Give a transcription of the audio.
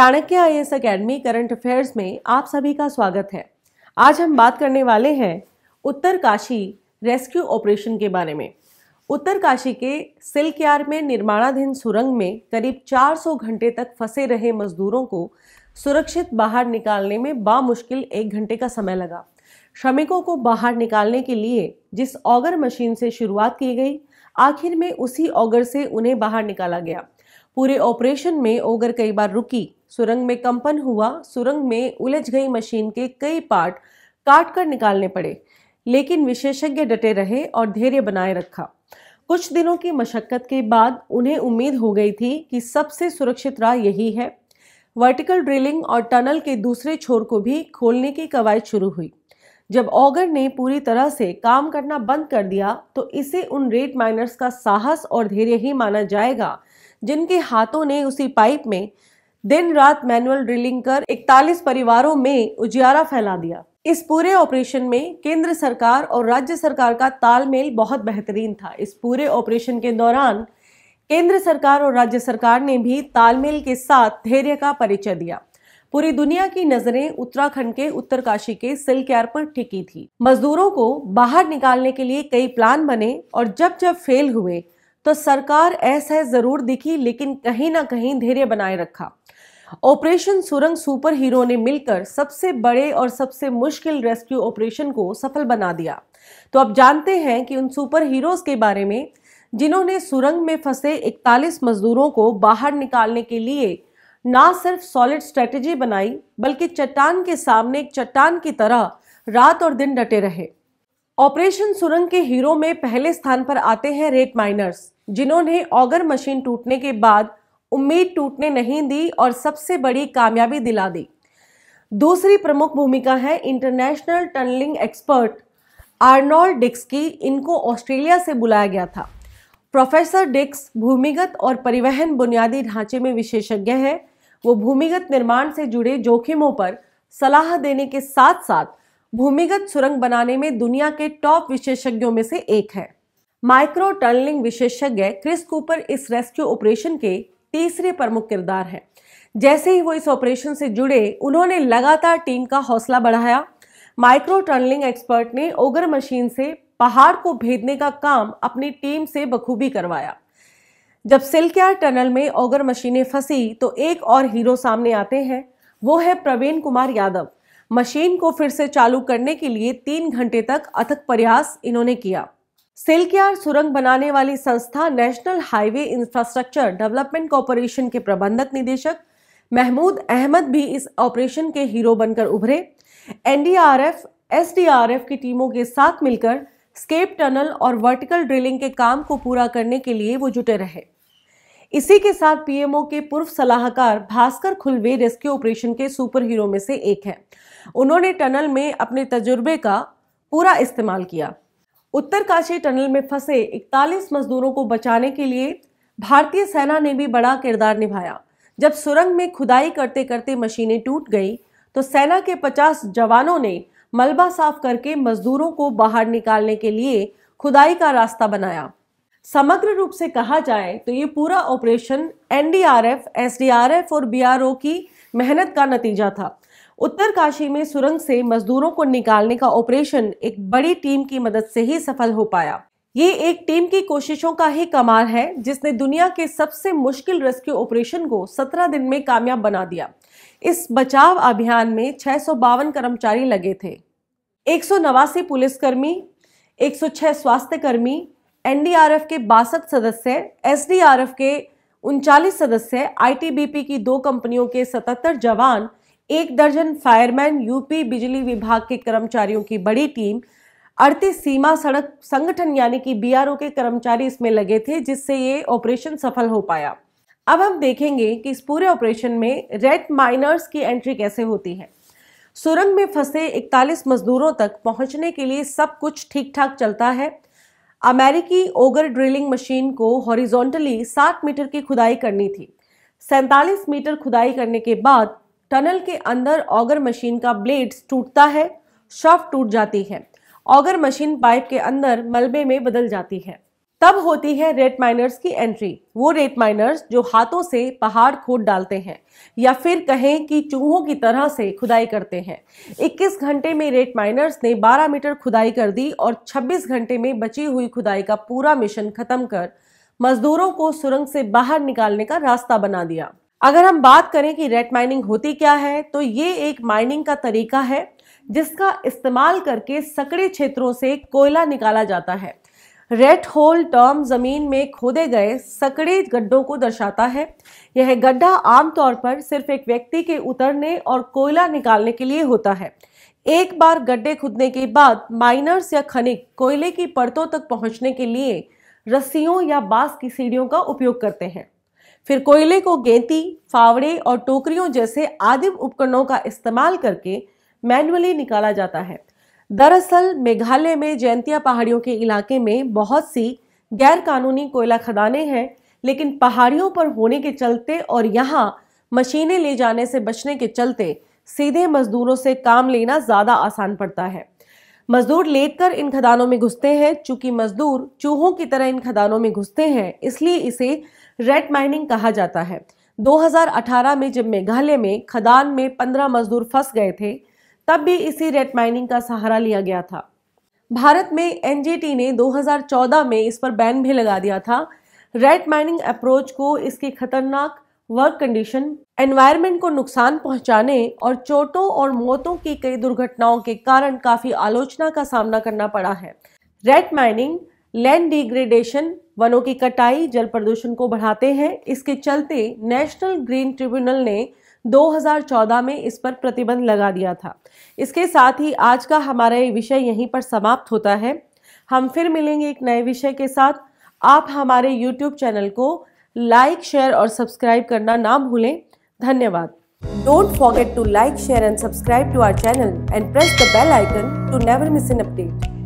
Chanakya I S academy current affairs में आप सभी का स्वागत है आज हम बात करने वाले हैं उत्तर काशी रेस्क्यू ऑपरेशन के बारे में उत्तर काशी के सिल्कयार में निर्माणाधीन सुरंग में करीब 400 घंटे तक फंसे रहे मजदूरों को सुरक्षित बाहर निकालने में बामुश्किल एक घंटे का समय लगा श्रमिकों को बाहर निकालने के लिए जिस ऑगर मशीन से शुरुआत की गई आखिर में उसी ऑगर से उन्हें बाहर निकाला गया पूरे ऑपरेशन में ओगर कई बार रुकी सुरंग में कंपन हुआ सुरंग में उलझ गई मशीन के कई पार्ट काट कर निकालने पड़े लेकिन विशेषज्ञ डटे रहे और धैर्य बनाए रखा कुछ दिनों की मशक्क़त के बाद उन्हें उम्मीद हो गई थी कि सबसे सुरक्षित राह यही है वर्टिकल ड्रिलिंग और टनल के दूसरे छोर को भी खोलने की कवायद शुरू हुई जब ऑगर ने पूरी तरह से काम करना बंद कर दिया तो इसे उन रेट माइनर्स का साहस और धैर्य ही माना जाएगा जिनके हाथों ने उसी पाइप में दिन रात मैनुअल ड्रिलिंग कर 41 परिवारों में उजियारा फैला दिया इस पूरे ऑपरेशन में केंद्र सरकार और राज्य सरकार का तालमेल बहुत बेहतरीन था इस पूरे ऑपरेशन के दौरान केंद्र सरकार और राज्य सरकार ने भी तालमेल के साथ धैर्य का परिचय दिया पूरी दुनिया की नजरें उत्तराखंड के उत्तरकाशी के सिलक्यार पर टिकी थी मजदूरों को बाहर निकालने के लिए कई प्लान बने और जब जब फेल हुए तो सरकार ऐसा ज़रूर दिखी लेकिन कहीं ना कहीं धैर्य बनाए रखा ऑपरेशन सुरंग सुपर हीरो ने मिलकर सबसे बड़े और सबसे मुश्किल रेस्क्यू ऑपरेशन को सफल बना दिया तो अब जानते हैं कि उन सुपर हीरोज के बारे में जिन्होंने सुरंग में फंसे 41 मजदूरों को बाहर निकालने के लिए ना सिर्फ सॉलिड स्ट्रेटजी बनाई बल्कि चट्टान के सामने एक चट्टान की तरह रात और दिन डटे रहे ऑपरेशन सुरंग के हीरो में पहले स्थान पर आते हैं रेट माइनर्स जिन्होंने ऑगर मशीन टूटने के बाद उम्मीद टूटने नहीं दी और सबसे बड़ी कामयाबी दिला दी दूसरी प्रमुख भूमिका है international tunnelling expert Arnold Dix की इनको ऑस्ट्रेलिया से बुलाया गया था प्रोफेसर डिक्स भूमिगत और परिवहन बुनियादी ढांचे में विशेषज्ञ हैं वो भूमिगत निर्माण से जुड़े जोखिमों पर सलाह देने के साथ साथ भूमिगत सुरंग बनाने में दुनिया के टॉप विशेषज्ञों में से एक है माइक्रो टनलिंग विशेषज्ञ क्रिस कूपर इस रेस्क्यू ऑपरेशन के तीसरे प्रमुख किरदार हैं जैसे ही वो इस ऑपरेशन से जुड़े उन्होंने लगातार टीम का हौसला बढ़ाया माइक्रो टनलिंग एक्सपर्ट ने ओगर मशीन से पहाड़ को भेदने का काम अपनी टीम से बखूबी करवाया जब सिल्कियार टनल में ओगर मशीनें फंसी तो एक और हीरो सामने आते हैं वो है प्रवीण कुमार यादव मशीन को फिर से चालू करने के लिए तीन घंटे तक अथक प्रयास इन्होंने किया सिल्कियार सुरंग बनाने वाली संस्था national highway infrastructure development corporation के प्रबंधक निदेशक महमूद अहमद भी इस ऑपरेशन के हीरो बनकर उभरे एनडीआरएफ एसडीआरएफ की टीमों के साथ मिलकर स्केप टनल और वर्टिकल ड्रिलिंग के काम को पूरा करने के लिए वो जुटे रहे इसी के साथ पीएमओ के पूर्व सलाहकार भास्कर खुलवे रेस्क्यू ऑपरेशन के सुपर हीरो में से एक है उन्होंने टनल में अपने तजुर्बे का पूरा इस्तेमाल किया उत्तरकाशी टनल में फंसे 41 मजदूरों को बचाने के लिए भारतीय सेना ने भी बड़ा किरदार निभाया जब सुरंग में खुदाई करते करते मशीनें टूट गई तो सेना के 50 जवानों ने मलबा साफ करके मजदूरों को बाहर निकालने के लिए खुदाई का रास्ता बनाया समग्र रूप से कहा जाए तो ये पूरा ऑपरेशन एनडीआरएफ एसडीआरएफ और बीआरओ की मेहनत का नतीजा था उत्तरकाशी में सुरंग से मजदूरों को निकालने का ऑपरेशन एक बड़ी टीम की मदद से ही सफल हो पाया ये एक टीम की कोशिशों का ही कमाल है जिसने दुनिया के सबसे मुश्किल रेस्क्यू ऑपरेशन को 17 दिन में कामयाब बना दिया इस बचाव अभियान में छह कर्मचारी लगे थे एक पुलिसकर्मी एक स्वास्थ्यकर्मी एनडीआरएफ के बासठ सदस्य एसडीआरएफ के उनचालीस सदस्य आईटीबीपी की दो कंपनियों के सतहत्तर जवान एक दर्जन फायरमैन यूपी बिजली विभाग के कर्मचारियों की बड़ी टीम अड़तीस सीमा सड़क संगठन यानी कि बीआरओ के कर्मचारी इसमें लगे थे जिससे ये ऑपरेशन सफल हो पाया अब हम देखेंगे कि इस पूरे ऑपरेशन में रेड माइनर्स की एंट्री कैसे होती है सुरंग में फंसे 41 मजदूरों तक पहुंचने के लिए सब कुछ ठीक ठाक चलता है अमेरिकी ओगर ड्रिलिंग मशीन को हॉरिजॉन्टली 60 मीटर की खुदाई करनी थी सैंतालीस मीटर खुदाई करने के बाद टनल के अंदर ऑगर मशीन का ब्लेड टूटता है शव टूट जाती है ऑगर मशीन पाइप के अंदर मलबे में बदल जाती है तब होती है रेट माइनर्स की एंट्री वो रेट माइनर्स जो हाथों से पहाड़ खोद डालते हैं या फिर कहें कि चूहों की तरह से खुदाई करते हैं 21 घंटे में रेट माइनर्स ने 12 मीटर खुदाई कर दी और 26 घंटे में बची हुई खुदाई का पूरा मिशन खत्म कर मजदूरों को सुरंग से बाहर निकालने का रास्ता बना दिया अगर हम बात करें कि रेट माइनिंग होती क्या है तो ये एक माइनिंग का तरीका है जिसका इस्तेमाल करके सकड़े क्षेत्रों से कोयला निकाला जाता है रेड होल टर्म जमीन में खोदे गए सकड़े गड्ढों को दर्शाता है यह गड्ढा आमतौर पर सिर्फ एक व्यक्ति के उतरने और कोयला निकालने के लिए होता है एक बार गड्ढे खुदने के बाद माइनर्स या खनिक कोयले की परतों तक पहुंचने के लिए रस्सियों या बांस की सीढ़ियों का उपयोग करते हैं फिर कोयले को गेंती फावड़े और टोकरियों जैसे आदिम उपकरणों का इस्तेमाल करके मैनुअली निकाला जाता है दरअसल मेघालय में जैंतिया पहाड़ियों के इलाके में बहुत सी गैर कानूनी कोयला खदानें हैं लेकिन पहाड़ियों पर होने के चलते और यहाँ मशीनें ले जाने से बचने के चलते सीधे मजदूरों से काम लेना ज़्यादा आसान पड़ता है मजदूर कर इन खदानों में घुसते हैं चूंकि मजदूर चूहों की तरह इन खदानों में घुसते हैं इसलिए इसे रेड माइनिंग कहा जाता है 2018 में जब मेघालय में खदान में 15 मजदूर फंस गए थे तब भी इसी रेट माइनिंग का सहारा लिया गया था भारत में एनजीटी ने 2014 में इस पर बैन भी लगा दिया था रेट माइनिंग अप्रोच को इसके खतरनाक वर्क कंडीशन एनवायरनमेंट को नुकसान पहुंचाने और चोटों और मौतों की कई दुर्घटनाओं के कारण काफी आलोचना का सामना करना पड़ा है रेट माइनिंग लैंड डिग्रेडेशन वनों की कटाई जल प्रदूषण को बढ़ाते हैं इसके चलते नेशनल ग्रीन ट्रिब्यूनल ने 2014 में इस पर प्रतिबंध लगा दिया था इसके साथ ही आज का हमारा ये विषय यहीं पर समाप्त होता है हम फिर मिलेंगे एक नए विषय के साथ आप हमारे यूट्यूब चैनल को लाइक शेयर और सब्सक्राइब करना ना भूलें धन्यवाद don't forget to like share and subscribe to our channel and press the bell icon to never miss an update